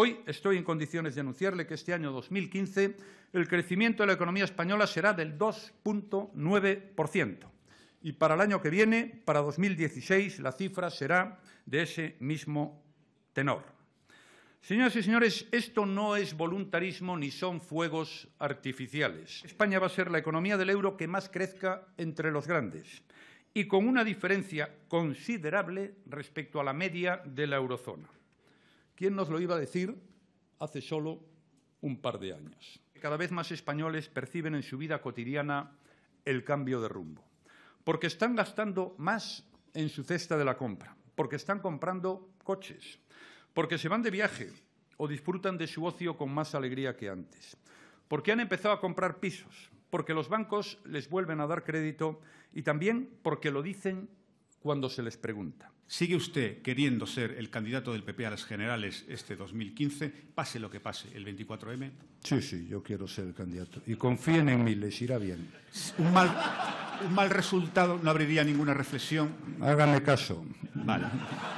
Hoy estoy en condiciones de anunciarle que este año 2015 el crecimiento de la economía española será del 2.9% y para el año que viene, para 2016, la cifra será de ese mismo tenor. Señoras y señores, esto no es voluntarismo ni son fuegos artificiales. España va a ser la economía del euro que más crezca entre los grandes y con una diferencia considerable respecto a la media de la eurozona. ¿Quién nos lo iba a decir hace solo un par de años? Cada vez más españoles perciben en su vida cotidiana el cambio de rumbo, porque están gastando más en su cesta de la compra, porque están comprando coches, porque se van de viaje o disfrutan de su ocio con más alegría que antes, porque han empezado a comprar pisos, porque los bancos les vuelven a dar crédito y también porque lo dicen cuando se les pregunta. ¿Sigue usted queriendo ser el candidato del PP a las generales este 2015, pase lo que pase, el 24M? Sí, sí, yo quiero ser el candidato. Y confíen en mí, les irá bien. Un mal, resultado no abriría ninguna reflexión. Hágame caso. Vale.